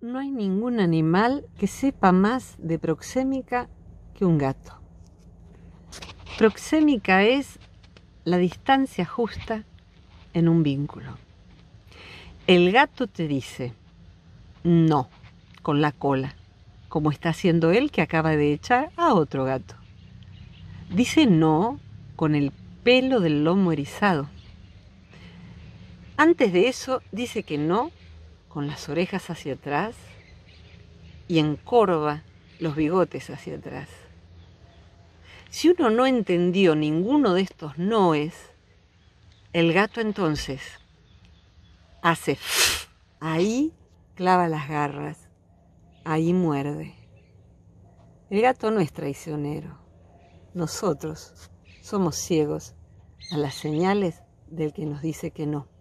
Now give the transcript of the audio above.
no hay ningún animal que sepa más de proxémica que un gato. Proxémica es la distancia justa en un vínculo. El gato te dice no con la cola, como está haciendo él que acaba de echar a otro gato. Dice no con el pelo del lomo erizado. Antes de eso dice que no con las orejas hacia atrás y encorva los bigotes hacia atrás. Si uno no entendió ninguno de estos noes, el gato entonces hace ahí clava las garras, ahí muerde. El gato no es traicionero. Nosotros somos ciegos a las señales del que nos dice que no.